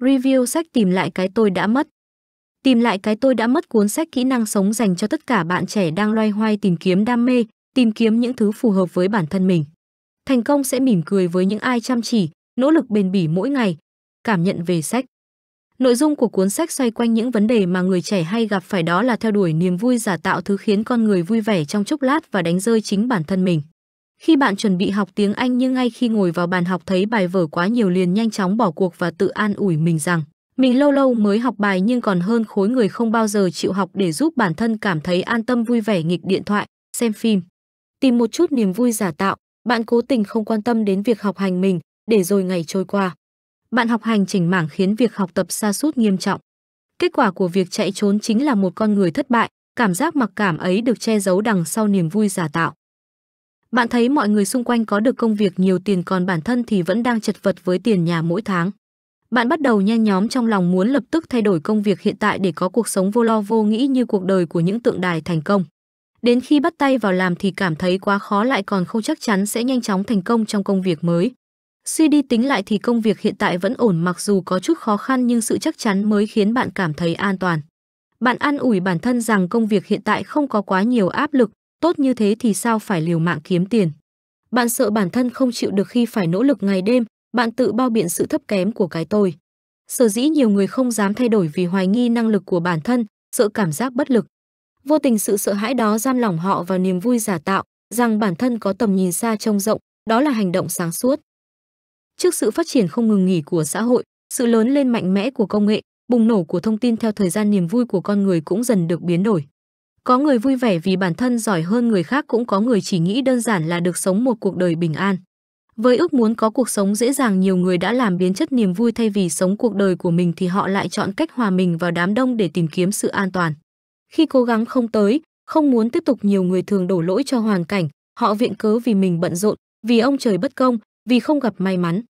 Review sách tìm lại cái tôi đã mất. Tìm lại cái tôi đã mất cuốn sách kỹ năng sống dành cho tất cả bạn trẻ đang loay hoay tìm kiếm đam mê, tìm kiếm những thứ phù hợp với bản thân mình. Thành công sẽ mỉm cười với những ai chăm chỉ, nỗ lực bền bỉ mỗi ngày. Cảm nhận về sách. Nội dung của cuốn sách xoay quanh những vấn đề mà người trẻ hay gặp phải đó là theo đuổi niềm vui giả tạo thứ khiến con người vui vẻ trong chốc lát và đánh rơi chính bản thân mình. Khi bạn chuẩn bị học tiếng Anh nhưng ngay khi ngồi vào bàn học thấy bài vở quá nhiều liền nhanh chóng bỏ cuộc và tự an ủi mình rằng mình lâu lâu mới học bài nhưng còn hơn khối người không bao giờ chịu học để giúp bản thân cảm thấy an tâm vui vẻ nghịch điện thoại, xem phim. Tìm một chút niềm vui giả tạo, bạn cố tình không quan tâm đến việc học hành mình, để rồi ngày trôi qua. Bạn học hành chỉnh mảng khiến việc học tập xa sút nghiêm trọng. Kết quả của việc chạy trốn chính là một con người thất bại, cảm giác mặc cảm ấy được che giấu đằng sau niềm vui giả tạo. Bạn thấy mọi người xung quanh có được công việc nhiều tiền còn bản thân thì vẫn đang chật vật với tiền nhà mỗi tháng. Bạn bắt đầu nhen nhóm trong lòng muốn lập tức thay đổi công việc hiện tại để có cuộc sống vô lo vô nghĩ như cuộc đời của những tượng đài thành công. Đến khi bắt tay vào làm thì cảm thấy quá khó lại còn không chắc chắn sẽ nhanh chóng thành công trong công việc mới. Suy đi tính lại thì công việc hiện tại vẫn ổn mặc dù có chút khó khăn nhưng sự chắc chắn mới khiến bạn cảm thấy an toàn. Bạn an ủi bản thân rằng công việc hiện tại không có quá nhiều áp lực, tốt như thế thì sao phải liều mạng kiếm tiền. Bạn sợ bản thân không chịu được khi phải nỗ lực ngày đêm, bạn tự bao biện sự thấp kém của cái tôi. Sở dĩ nhiều người không dám thay đổi vì hoài nghi năng lực của bản thân, sợ cảm giác bất lực. Vô tình sự sợ hãi đó giam lỏng họ vào niềm vui giả tạo, rằng bản thân có tầm nhìn xa trông rộng, đó là hành động sáng suốt. Trước sự phát triển không ngừng nghỉ của xã hội, sự lớn lên mạnh mẽ của công nghệ, bùng nổ của thông tin theo thời gian niềm vui của con người cũng dần được biến đổi. Có người vui vẻ vì bản thân giỏi hơn người khác cũng có người chỉ nghĩ đơn giản là được sống một cuộc đời bình an. Với ước muốn có cuộc sống dễ dàng nhiều người đã làm biến chất niềm vui thay vì sống cuộc đời của mình thì họ lại chọn cách hòa mình vào đám đông để tìm kiếm sự an toàn. Khi cố gắng không tới, không muốn tiếp tục nhiều người thường đổ lỗi cho hoàn cảnh, họ viện cớ vì mình bận rộn, vì ông trời bất công, vì không gặp may mắn.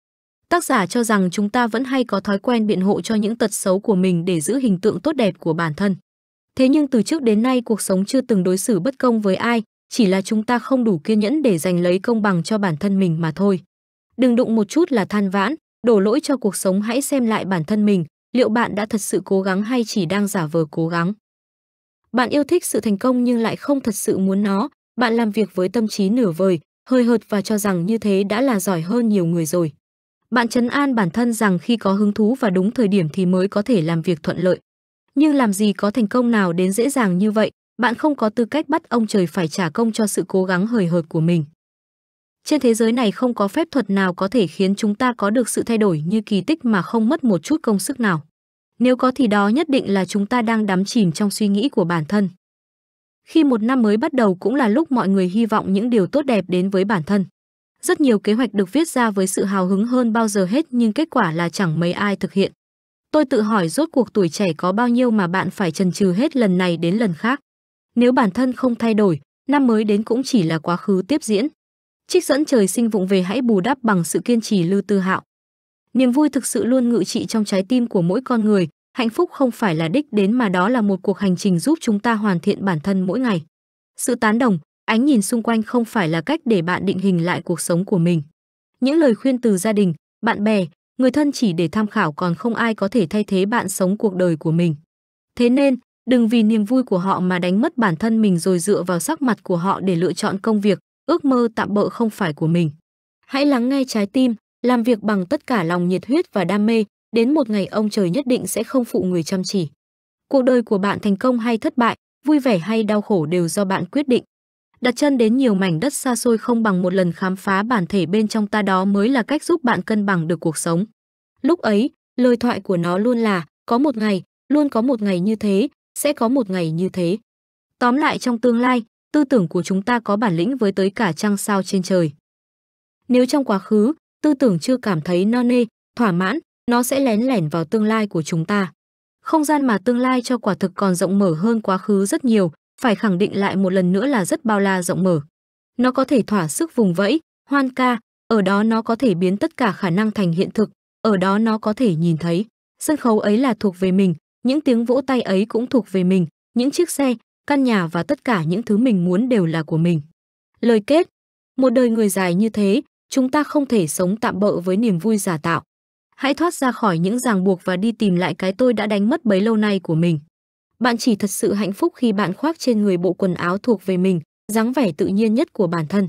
Tác giả cho rằng chúng ta vẫn hay có thói quen biện hộ cho những tật xấu của mình để giữ hình tượng tốt đẹp của bản thân. Thế nhưng từ trước đến nay cuộc sống chưa từng đối xử bất công với ai, chỉ là chúng ta không đủ kiên nhẫn để giành lấy công bằng cho bản thân mình mà thôi. Đừng đụng một chút là than vãn, đổ lỗi cho cuộc sống hãy xem lại bản thân mình, liệu bạn đã thật sự cố gắng hay chỉ đang giả vờ cố gắng. Bạn yêu thích sự thành công nhưng lại không thật sự muốn nó, bạn làm việc với tâm trí nửa vời, hơi hợt và cho rằng như thế đã là giỏi hơn nhiều người rồi. Bạn chấn an bản thân rằng khi có hứng thú và đúng thời điểm thì mới có thể làm việc thuận lợi nhưng làm gì có thành công nào đến dễ dàng như vậy, bạn không có tư cách bắt ông trời phải trả công cho sự cố gắng hời hợt của mình. Trên thế giới này không có phép thuật nào có thể khiến chúng ta có được sự thay đổi như kỳ tích mà không mất một chút công sức nào. Nếu có thì đó nhất định là chúng ta đang đắm chìm trong suy nghĩ của bản thân. Khi một năm mới bắt đầu cũng là lúc mọi người hy vọng những điều tốt đẹp đến với bản thân. Rất nhiều kế hoạch được viết ra với sự hào hứng hơn bao giờ hết nhưng kết quả là chẳng mấy ai thực hiện. Tôi tự hỏi rốt cuộc tuổi trẻ có bao nhiêu mà bạn phải chần chừ hết lần này đến lần khác. Nếu bản thân không thay đổi, năm mới đến cũng chỉ là quá khứ tiếp diễn. Trích dẫn trời sinh vụng về hãy bù đắp bằng sự kiên trì lưu tư hạo. Niềm vui thực sự luôn ngự trị trong trái tim của mỗi con người, hạnh phúc không phải là đích đến mà đó là một cuộc hành trình giúp chúng ta hoàn thiện bản thân mỗi ngày. Sự tán đồng, ánh nhìn xung quanh không phải là cách để bạn định hình lại cuộc sống của mình. Những lời khuyên từ gia đình, bạn bè, người thân chỉ để tham khảo còn không ai có thể thay thế bạn sống cuộc đời của mình. Thế nên, đừng vì niềm vui của họ mà đánh mất bản thân mình rồi dựa vào sắc mặt của họ để lựa chọn công việc, ước mơ tạm bợ không phải của mình. Hãy lắng nghe trái tim, làm việc bằng tất cả lòng nhiệt huyết và đam mê, đến một ngày ông trời nhất định sẽ không phụ người chăm chỉ. Cuộc đời của bạn thành công hay thất bại, vui vẻ hay đau khổ đều do bạn quyết định đặt chân đến nhiều mảnh đất xa xôi không bằng một lần khám phá bản thể bên trong ta đó mới là cách giúp bạn cân bằng được cuộc sống. Lúc ấy, lời thoại của nó luôn là, có một ngày, luôn có một ngày như thế, sẽ có một ngày như thế. Tóm lại trong tương lai, tư tưởng của chúng ta có bản lĩnh với tới cả trăng sao trên trời. Nếu trong quá khứ, tư tưởng chưa cảm thấy no nê, thỏa mãn, nó sẽ lén lẻn vào tương lai của chúng ta. Không gian mà tương lai cho quả thực còn rộng mở hơn quá khứ rất nhiều, phải khẳng định lại một lần nữa là rất bao la rộng mở. Nó có thể thỏa sức vùng vẫy, hoan ca, ở đó nó có thể biến tất cả khả năng thành hiện thực, ở đó nó có thể nhìn thấy. Sân khấu ấy là thuộc về mình, những tiếng vỗ tay ấy cũng thuộc về mình, những chiếc xe, căn nhà và tất cả những thứ mình muốn đều là của mình. Lời kết Một đời người dài như thế, chúng ta không thể sống tạm bợ với niềm vui giả tạo. Hãy thoát ra khỏi những ràng buộc và đi tìm lại cái tôi đã đánh mất bấy lâu nay của mình bạn chỉ thật sự hạnh phúc khi bạn khoác trên người bộ quần áo thuộc về mình, dáng vẻ tự nhiên nhất của bản thân.